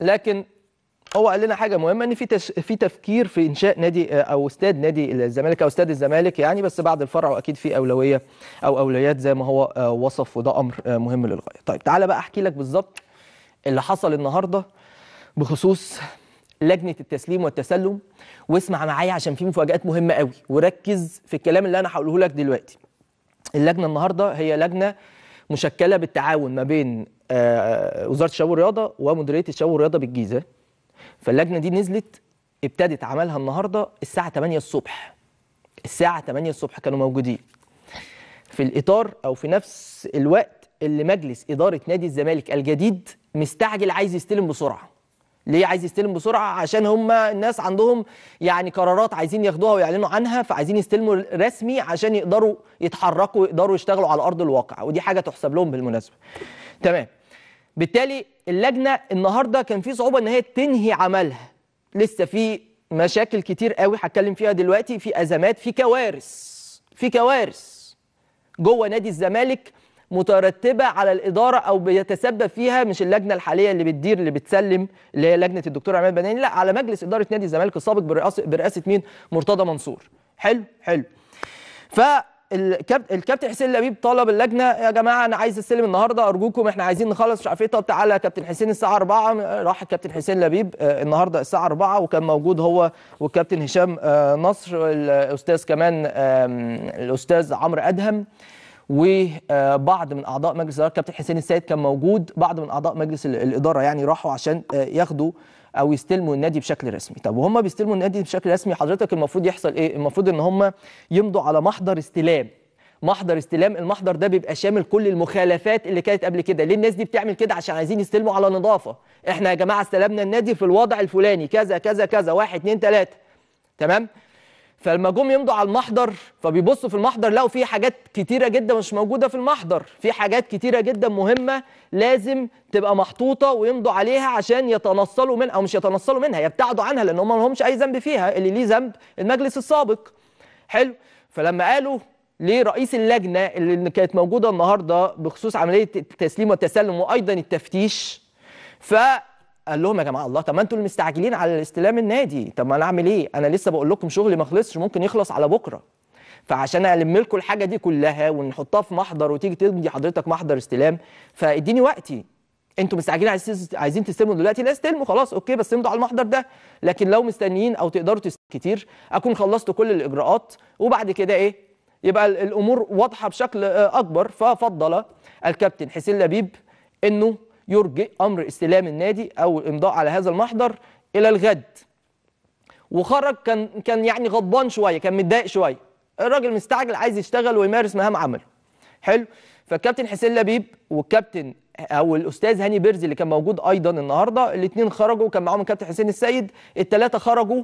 لكن هو قال لنا حاجه مهمه ان في تش... في تفكير في انشاء نادي آه، او استاد نادي الزمالك او استاد الزمالك يعني بس بعد الفرع واكيد في اولويه او اولويات زي ما هو آه، وصف وده امر آه، مهم للغايه. طيب تعالى بقى احكي لك بالظبط اللي حصل النهارده بخصوص لجنه التسليم والتسلم واسمع معايا عشان في مفاجات مهمه قوي وركز في الكلام اللي انا هقوله لك دلوقتي. اللجنه النهارده هي لجنه مشكله بالتعاون ما بين آه، آه، وزاره الشباب والرياضه ومديريه الشباب والرياضه بالجيزه فاللجنه دي نزلت ابتدت عملها النهارده الساعه 8 الصبح الساعه 8 الصبح كانوا موجودين في الاطار او في نفس الوقت اللي مجلس اداره نادي الزمالك الجديد مستعجل عايز يستلم بسرعه ليه عايز يستلم بسرعه عشان هم الناس عندهم يعني قرارات عايزين ياخدوها ويعلنوا عنها فعايزين يستلموا رسمي عشان يقدروا يتحركوا ويقدروا يشتغلوا على ارض الواقع ودي حاجه تحسب لهم بالمناسبه تمام بالتالي اللجنه النهارده كان في صعوبه ان هي تنهي عملها لسه في مشاكل كتير قوي هتكلم فيها دلوقتي في ازمات في كوارث في كوارث جوه نادي الزمالك مترتبه على الاداره او بيتسبب فيها مش اللجنه الحاليه اللي بتدير اللي بتسلم اللي هي لجنه الدكتور عماد بناني لا على مجلس اداره نادي الزمالك السابق برئاسه برئاسه مين مرتضى منصور حلو حلو ف الكابتن حسين لبيب طلب اللجنه يا جماعه انا عايز استلم النهارده ارجوكم احنا عايزين نخلص مش عارف ايه طب تعالى يا كابتن حسين الساعه 4 راح الكابتن حسين لبيب آه، النهارده الساعه 4 وكان موجود هو والكابتن هشام آه، نصر الاستاذ كمان الاستاذ عمرو ادهم وبعض من اعضاء مجلس الاداره كابتن حسين السيد كان موجود بعض من اعضاء مجلس الاداره يعني راحوا عشان آه، ياخدوا او يستلموا النادي بشكل رسمي طب وهم بيستلموا النادي بشكل رسمي حضرتك المفروض يحصل ايه المفروض ان هم يمضوا على محضر استلام محضر استلام المحضر ده بيبقى شامل كل المخالفات اللي كانت قبل كده ليه الناس دي بتعمل كده عشان عايزين يستلموا على نظافه احنا يا جماعه استلمنا النادي في الوضع الفلاني كذا كذا كذا واحد اتنين تلاته تمام فلما جم يمضوا على المحضر فبيبصوا في المحضر لقوا فيه حاجات كتيره جدا مش موجوده في المحضر في حاجات كتيره جدا مهمه لازم تبقى محطوطه ويمضوا عليها عشان يتنصلوا منها او مش يتنصلوا منها يبتعدوا عنها لان هم ما لهمش اي ذنب فيها اللي ليه ذنب المجلس السابق حلو فلما قالوا لرئيس اللجنه اللي كانت موجوده النهارده بخصوص عمليه التسليم والتسلم وايضا التفتيش ف قال لهم يا جماعه الله طب ما انتوا اللي مستعجلين على استلام النادي طب ما انا اعمل ايه انا لسه بقول لكم شغلي ما خلصش ممكن يخلص على بكره فعشان الم لكم الحاجه دي كلها ونحطها في محضر وتيجي تدي حضرتك محضر استلام فاديني وقتي انتوا مستعجلين عايزين تستلموا دلوقتي لا استلموا خلاص اوكي بس امضوا على المحضر ده لكن لو مستنيين او تقدروا كتير اكون خلصت كل الاجراءات وبعد كده ايه يبقى الامور واضحه بشكل آه، اكبر ففضل الكابتن حسين لبيب انه يرجئ امر استلام النادي او الامضاء على هذا المحضر الى الغد وخرج كان كان يعني غضبان شويه كان متضايق شويه الراجل مستعجل عايز يشتغل ويمارس مهام عمله حلو فالكابتن حسين لبيب والكابتن او الاستاذ هاني بيرزي اللي كان موجود ايضا النهارده الاثنين خرجوا كان معاهم الكابتن حسين السيد الثلاثه خرجوا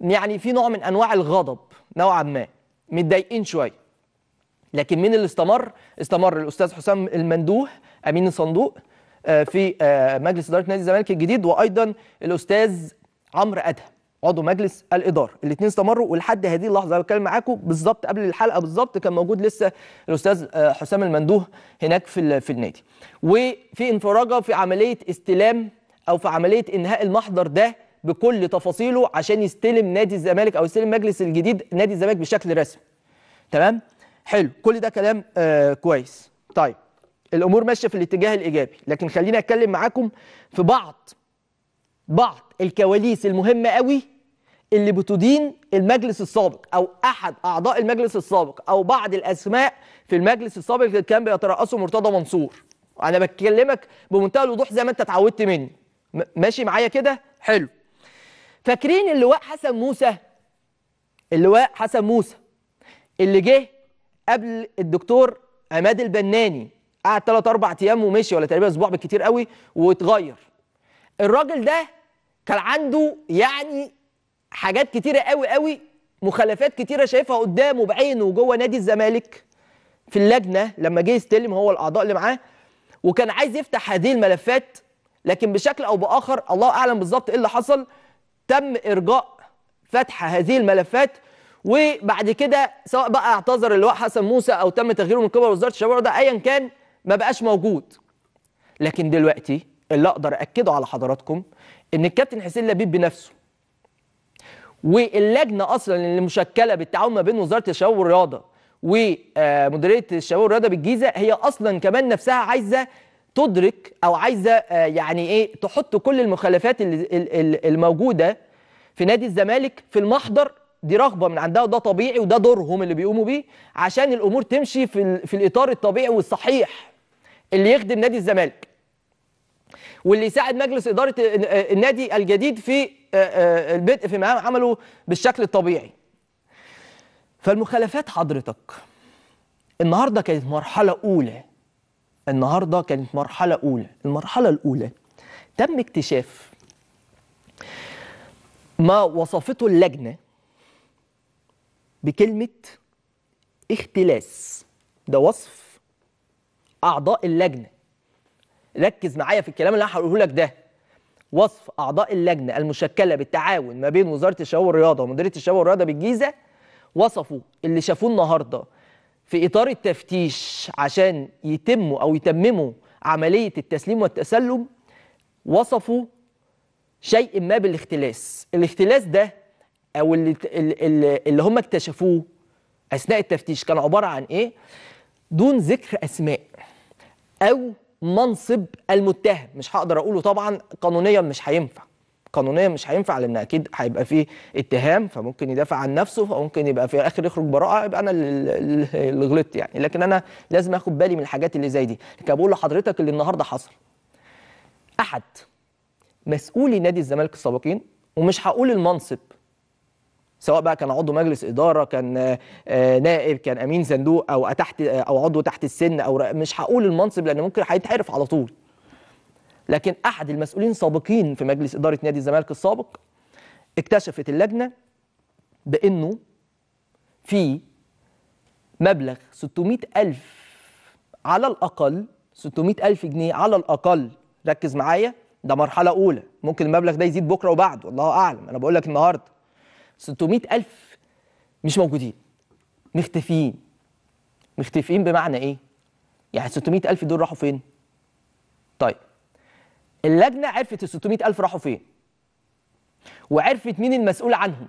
يعني في نوع من انواع الغضب نوعا ما متضايقين شويه لكن مين اللي استمر استمر الاستاذ حسام المندوه امين الصندوق آه، في آه، مجلس اداره نادي الزمالك الجديد وايضا الاستاذ عمرو ادهم عضو مجلس الاداره الاثنين استمروا ولحد هذه اللحظه انا بتكلم معاكم بالظبط قبل الحلقه بالظبط كان موجود لسه الاستاذ آه، حسام المندوه هناك في في النادي وفي انفراجه في عمليه استلام او في عمليه انهاء المحضر ده بكل تفاصيله عشان يستلم نادي الزمالك او يستلم مجلس الجديد نادي الزمالك بشكل رسمي تمام حلو كل ده كلام آه كويس طيب الامور ماشيه في الاتجاه الايجابي لكن خليني اتكلم معاكم في بعض بعض الكواليس المهمه قوي اللي بتدين المجلس السابق او احد اعضاء المجلس السابق او بعض الاسماء في المجلس السابق اللي كان بيترأسه مرتضى منصور انا بكلمك بمنتهى الوضوح زي ما انت اتعودت مني ماشي معايا كده حلو فاكرين اللواء حسن موسى اللواء حسن موسى اللي جه قبل الدكتور عماد البناني قعد ثلاث اربع ايام ومشي ولا تقريبا اسبوع بالكتير قوي واتغير الراجل ده كان عنده يعني حاجات كتيره قوي قوي مخالفات كتيره شايفها قدامه بعينه جوه نادي الزمالك في اللجنه لما جه يستلم هو الاعضاء اللي معاه وكان عايز يفتح هذه الملفات لكن بشكل او باخر الله اعلم بالظبط ايه اللي حصل تم ارجاء فتح هذه الملفات وبعد كده سواء بقى اعتذر اللواء حسن موسى او تم تغييره من قبل وزاره الشباب ده ايا كان ما بقاش موجود لكن دلوقتي اللي اقدر اكده على حضراتكم ان الكابتن حسين لبيب بنفسه واللجنه اصلا اللي مشكله بالتعاون ما بين وزاره الشباب والرياضه ومديريه الشباب والرياضه بالجيزه هي اصلا كمان نفسها عايزه تدرك او عايزه آه، يعني ايه تحط كل المخالفات الموجوده في نادي الزمالك في المحضر دي رغبه من عندها وده طبيعي وده دورهم اللي بيقوموا بيه عشان الامور تمشي في, في الاطار الطبيعي والصحيح اللي يخدم نادي الزمالك واللي يساعد مجلس اداره آه، النادي الجديد في آه، آه، البدء في مهام عمله بالشكل الطبيعي فالمخالفات حضرتك النهارده كانت مرحله اولى النهارده كانت مرحله اولى المرحله الاولى تم اكتشاف ما وصفته اللجنه بكلمه اختلاس ده وصف اعضاء اللجنه ركز معايا في الكلام اللي انا هقوله لك ده وصف اعضاء اللجنه المشكله بالتعاون ما بين وزاره الشباب والرياضه ومديريه الشباب والرياضه بالجيزه وصفوا اللي شافوه النهارده في اطار التفتيش عشان يتموا او يتمموا عمليه التسليم والتسلم وصفوا شيء ما بالاختلاس الاختلاس ده او اللي اللي هم اكتشفوه اثناء التفتيش كان عباره عن ايه دون ذكر اسماء او منصب المتهم مش هقدر اقوله طبعا قانونيا مش هينفع قانونيا مش هينفع لان اكيد هيبقى فيه اتهام فممكن يدافع عن نفسه فممكن يبقى في الاخر يخرج براءه يبقى انا اللي غلطت يعني لكن انا لازم اخد بالي من الحاجات اللي زي دي لكن بقول لحضرتك اللي النهارده حصل احد مسؤولي نادي الزمالك السابقين ومش هقول المنصب سواء بقى كان عضو مجلس اداره كان آه، نائب كان امين صندوق او تحت او عضو تحت السن او مش هقول المنصب لان ممكن هيتعرف على طول لكن احد المسؤولين السابقين في مجلس اداره نادي الزمالك السابق اكتشفت اللجنه بانه في مبلغ 600 ألف على الأقل 600 ألف جنيه على الأقل ركز معايا ده مرحلة أولى ممكن المبلغ ده يزيد بكرة وبعد والله أعلم أنا بقول لك النهاردة 600 ألف مش موجودين مختفيين مختفيين بمعنى إيه؟ يعني 600 ألف دول راحوا فين؟ طيب اللجنة عرفت ال 600 ألف راحوا فين وعرفت مين المسؤول عنهم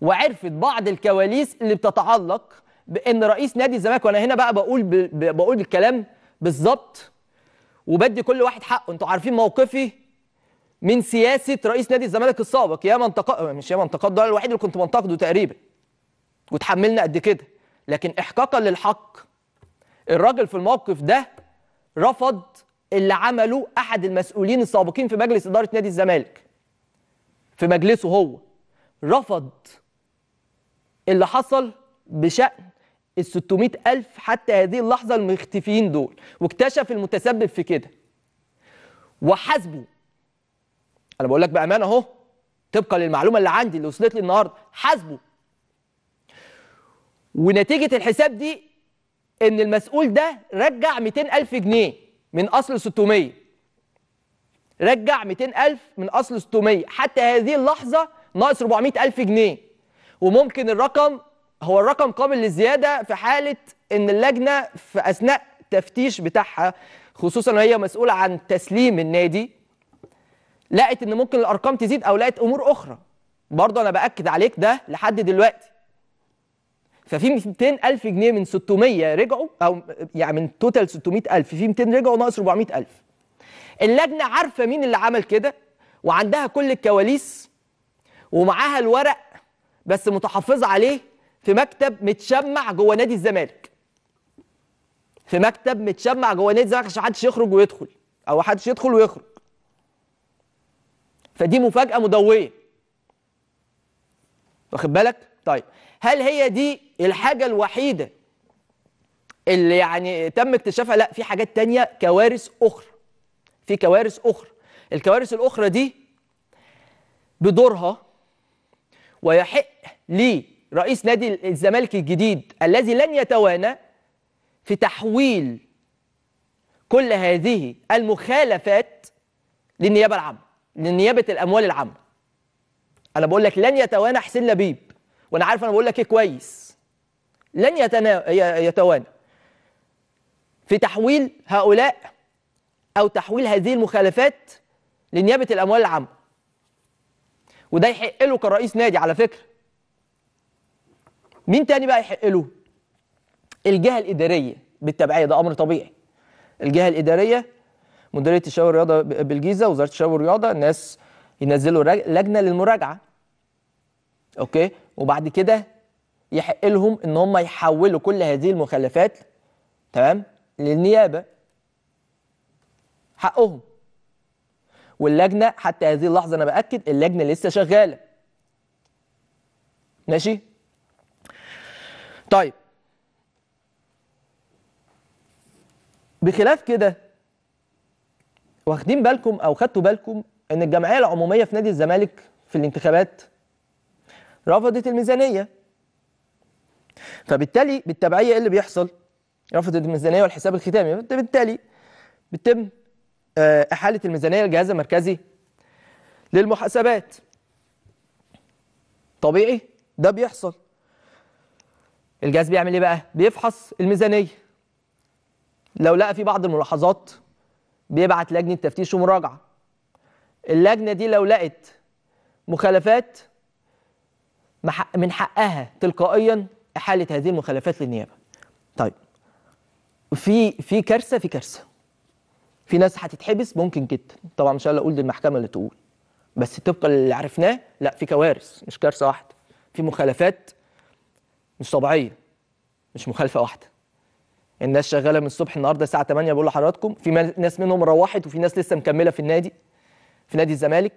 وعرفت بعض الكواليس اللي بتتعلق بان رئيس نادي الزمالك وانا هنا بقى بقول بقول الكلام بالظبط وبدي كل واحد حقه انتوا عارفين موقفي من سياسه رئيس نادي الزمالك السابق يا منتق... مش يا منتقد ده الوحيد اللي كنت منتقده تقريبا وتحملنا قد كده لكن احقاقا للحق الراجل في الموقف ده رفض اللي عمله احد المسؤولين السابقين في مجلس اداره نادي الزمالك في مجلسه هو رفض اللي حصل بشأن ال ألف حتى هذه اللحظة المختفيين دول واكتشف المتسبب في كده وحاسبه انا بقول لك بامانه اهو طبقا للمعلومه اللي عندي اللي وصلت لي النهارده حاسبه ونتيجه الحساب دي ان المسؤول ده رجع 200000 جنيه من اصل 600 رجع 200000 من اصل 600 حتى هذه اللحظه ناقص 400000 جنيه وممكن الرقم هو الرقم قابل للزياده في حاله ان اللجنه في اثناء التفتيش بتاعها خصوصا وهي مسؤوله عن تسليم النادي لقت ان ممكن الارقام تزيد او لقت امور اخرى برضه انا باكد عليك ده لحد دلوقتي ففي 200000 جنيه من 600 رجعوا او يعني من توتال 600000 في 200 رجعوا ناقص 400000 اللجنه عارفه مين اللي عمل كده وعندها كل الكواليس ومعاها الورق بس متحفظه عليه في مكتب متشمع جوه نادي الزمالك في مكتب متشمع جوه نادي الزمالك عشان محدش يخرج ويدخل او حدش يدخل ويخرج فدي مفاجأة مدوية واخد بالك طيب هل هي دي الحاجة الوحيدة اللي يعني تم اكتشافها لا في حاجات تانية كوارث أخرى في كوارث أخرى الكوارث الأخرى دي بدورها ويحق لرئيس نادي الزمالك الجديد الذي لن يتوانى في تحويل كل هذه المخالفات للنيابة العامة لنيابه الاموال العامه انا بقول لك لن يتوانى حسين لبيب وانا عارف انا بقول لك ايه كويس لن يتنا... يتوانى في تحويل هؤلاء او تحويل هذه المخالفات لنيابه الاموال العامه وده يحق له كرئيس نادي على فكره مين تاني بقى يحق له الجهه الاداريه بالتبعيه ده امر طبيعي الجهه الاداريه مديريه الشباب والرياضه بالجيزه وزاره الشباب والرياضه ناس ينزلوا لجنه للمراجعه اوكي وبعد كده يحق لهم ان هم يحولوا كل هذه المخالفات تمام للنيابه حقهم واللجنه حتى هذه اللحظه انا باكد اللجنه لسه شغاله ماشي طيب بخلاف كده واخدين بالكم او خدتوا بالكم ان الجمعيه العموميه في نادي الزمالك في الانتخابات رفضت الميزانيه فبالتالي بالتبعيه ايه اللي بيحصل رفضت الميزانيه والحساب الختامي بالتالي بتتم آه، احاله الميزانيه للجهاز المركزي للمحاسبات طبيعي ده بيحصل الجهاز بيعمل ايه بقى بيفحص الميزانيه لو لقى في بعض الملاحظات بيبعت لجنه تفتيش ومراجعه اللجنه دي لو لقت مخالفات من حقها تلقائيا احاله هذه المخالفات للنيابه طيب في في كارثه في كارثه في ناس هتتحبس ممكن جدا طبعا ان شاء الله اقول للمحكمه اللي تقول بس طبقا اللي عرفناه لا في كوارث مش كارثه واحده في مخالفات مش طبيعيه مش مخالفه واحده الناس شغاله من الصبح النهارده الساعه 8 بقول لحضراتكم في ناس منهم روحت وفي ناس لسه مكمله في النادي في نادي الزمالك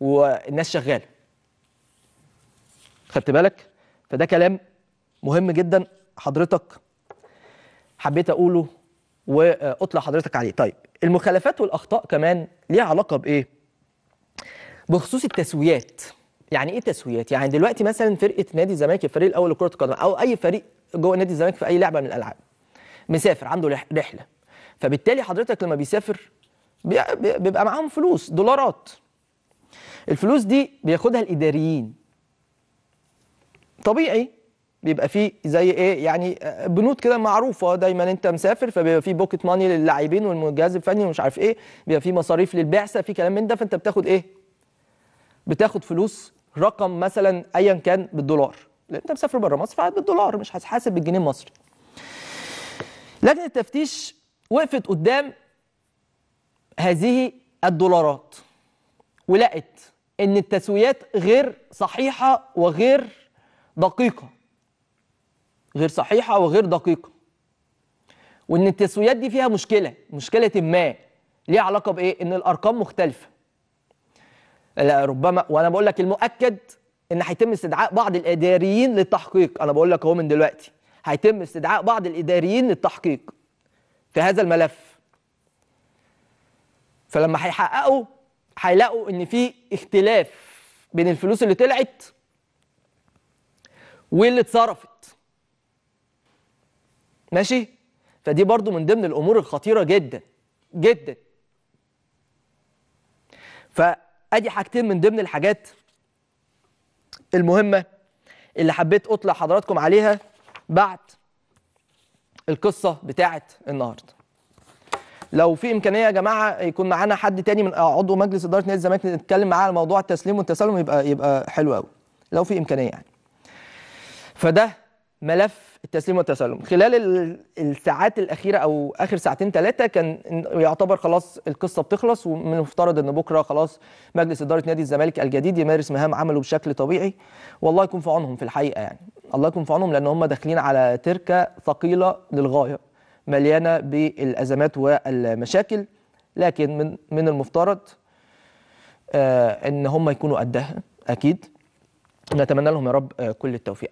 والناس شغاله خدت بالك فده كلام مهم جدا حضرتك حبيت اقوله واطلع حضرتك عليه طيب المخالفات والاخطاء كمان ليها علاقه بايه بخصوص التسويات يعني ايه تسويات يعني دلوقتي مثلا فرقه نادي الزمالك الفريق الاول لكره القدم او اي فريق جوه نادي الزمالك في اي لعبه من الالعاب مسافر عنده رحله فبالتالي حضرتك لما بيسافر بيبقى معاهم فلوس دولارات الفلوس دي بياخدها الاداريين طبيعي بيبقى فيه زي ايه يعني آه، بنود كده معروفه دايما انت مسافر فبيبقى فيه بوكيت ماني للاعبين والجهاز الفني ومش عارف ايه بيبقى فيه مصاريف للبعثه في كلام من ده فانت بتاخد ايه بتاخد فلوس رقم مثلا ايا كان بالدولار لان انت مسافر بره مصر فبالدولار بالدولار مش هتحاسب بالجنيه المصري لجنة التفتيش وقفت قدام هذه الدولارات ولقت ان التسويات غير صحيحة وغير دقيقة غير صحيحة وغير دقيقة وان التسويات دي فيها مشكلة مشكلة ما ليها علاقة بايه ان الارقام مختلفة لا ربما وانا بقول لك المؤكد ان هيتم استدعاء بعض الاداريين للتحقيق انا بقول لك اهو من دلوقتي هيتم استدعاء بعض الاداريين للتحقيق في هذا الملف فلما هيحققوا هيلاقوا ان في اختلاف بين الفلوس اللي طلعت واللي اتصرفت ماشي فدي برضو من ضمن الامور الخطيره جدا جدا فادي حاجتين من ضمن الحاجات المهمه اللي حبيت اطلع حضراتكم عليها بعد القصه بتاعه النهارده لو في امكانيه يا جماعه يكون معانا حد تاني من عضو مجلس اداره نادي الزمالك نتكلم معاه على موضوع التسليم والتسلم يبقى يبقى حلو قوي لو في امكانيه يعني فده ملف التسليم والتسلم خلال الساعات الاخيره او اخر ساعتين ثلاثه كان يعتبر خلاص القصه بتخلص ومن المفترض ان بكره خلاص مجلس اداره نادي الزمالك الجديد يمارس مهام عمله بشكل طبيعي والله يكون في عونهم في الحقيقه يعني الله يكون في عونهم لان هم داخلين على تركه ثقيله للغايه مليانه بالازمات والمشاكل لكن من من المفترض آه ان هم يكونوا قدها اكيد نتمنى لهم يا رب آه، كل التوفيق